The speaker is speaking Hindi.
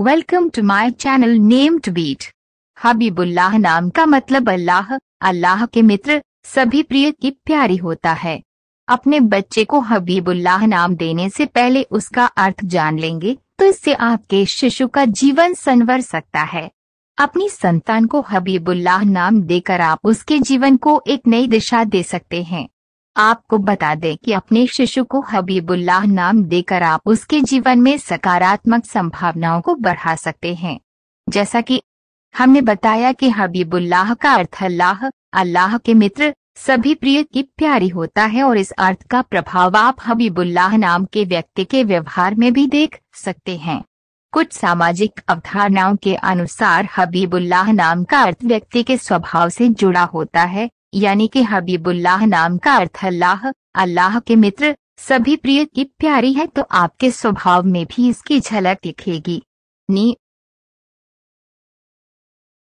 welcome to my channel name to beat Habibullah नाम का मतलब अल्लाह अल्लाह के मित्र सभी प्रिय की प्यारी होता है अपने बच्चे को हबीबुल्लाह नाम देने से पहले उसका अर्थ जान लेंगे तो इससे आपके शिशु का जीवन संवर सकता है अपनी संतान को हबीबुल्लाह नाम देकर आप उसके जीवन को एक नई दिशा दे सकते हैं आपको बता दें कि अपने शिशु को हबीबुल्लाह नाम देकर आप उसके जीवन में सकारात्मक संभावनाओं को बढ़ा सकते हैं जैसा कि हमने बताया कि हबीबुल्लाह का अर्थ अल्लाह अल्लाह के मित्र सभी प्रिय की प्यारी होता है और इस अर्थ का प्रभाव आप हबीबुल्लाह नाम के व्यक्ति के व्यवहार में भी देख सकते हैं कुछ सामाजिक अवधारणाओं के अनुसार हबीबुल्लाह नाम का अर्थ व्यक्ति के स्वभाव से जुड़ा होता है यानी कि हबीबुल्लाह नाम का अर्थ अल्लाह अल्लाह के मित्र सभी प्रिय की प्यारी है तो आपके स्वभाव में भी इसकी झलक दिखेगी नी